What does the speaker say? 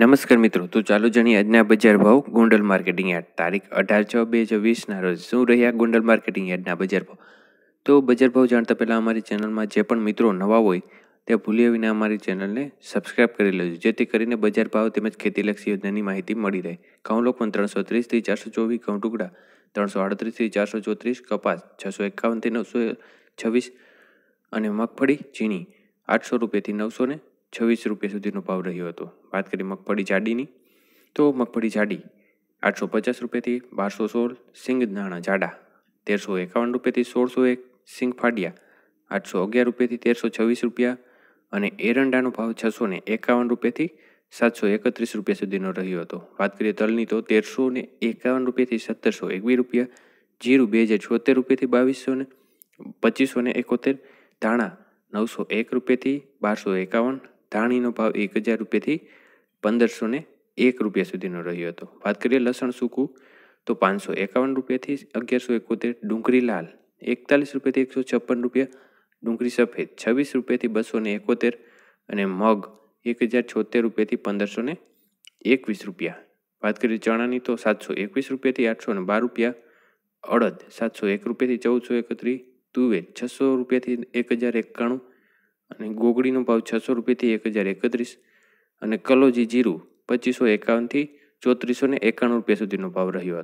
નમસ્કાર મિત્રો તો ચાલુ જાણીએ આજના બજાર ભાવ ગોંડલ માર્કેટિંગ યાર્ડ તારીખ અઢાર છ બે હજાર વીસના રોજ શું રહ્યા ગોંડલ માર્કેટિંગ યાર્ડના બજાર ભાવ તો બજાર ભાવ જાણતા પહેલાં અમારી ચેનલમાં જે પણ મિત્રો નવા હોય તે ભૂલ્યા વિના અમારી ચેનલને સબસ્ક્રાઇબ કરી લેજો જેથી કરીને બજાર ભાવ તેમજ ખેતીલક્ષી યોજનાની માહિતી મળી રહે ઘઉં લોકોન ત્રણસો ત્રીસથી ચારસો ચોવીસ ઘઉં ટુકડા ત્રણસો આડત્રીસથી ચારસો ચોત્રીસ કપાસ છસો એકાવનથી નવસો છવ્વીસ અને મગફળી ચીની આઠસો રૂપિયાથી નવસો ને છવ્વીસ રૂપિયા સુધીનો ભાવ રહ્યો હતો વાત કરી મગફળી જાડીની તો મગફળી જાડી આઠસો પચાસ રૂપિયાથી બારસો સોળ સિંગ નાણાં જાડા તેરસો એકાવન રૂપિયાથી સોળસો એક સિંગ ફાડિયા આઠસો અગિયાર રૂપિયાથી તેરસો છવ્વીસ રૂપિયા અને એરંડાનો ભાવ છસો ને એકાવન રૂપિયાથી સાતસો એકત્રીસ રૂપિયા સુધીનો રહ્યો હતો વાત કરીએ તલની તો તેરસો ને એકાવન રૂપિયાથી સત્તરસો એકવીસ રૂપિયા જીરું બે હજાર છોતેર રૂપિયાથી બાવીસો ને પચીસો ને એકોતેર ધાણા નવસો એક રૂપિયાથી બારસો એકાવન ધાણીનો ભાવ એક હજાર રૂપિયાથી પંદરસો ને એક રૂપિયા સુધીનો રહ્યો હતો વાત કરીએ લસણ સૂકું તો પાંચસો એકાવન રૂપિયાથી અગિયારસો એકોતેર ડુંગળી લાલ એકતાલીસ રૂપિયાથી એકસો છપ્પન રૂપિયા ડુંગળી સફેદ છવ્વીસ રૂપિયાથી બસો ને એકોતેર અને મગ એક હજાર છોતેર રૂપિયાથી પંદરસો ને એકવીસ રૂપિયા વાત કરીએ ચણાની તો સાતસો એકવીસ રૂપિયાથી આઠસો ને બાર રૂપિયા અડદ સાતસો એક રૂપિયાથી ચૌદસો એકત્રીસ તુવેર છસો રૂપિયાથી એક હજાર એકાણું અને ગોગડીનો ભાવ છસો રૂપિયાથી એક હજાર એકત્રીસ અને કલોજી જીરું પચીસો એકાવનથી ચોત્રીસો એકાણું રૂપિયા સુધીનો ભાવ રહ્યો હતો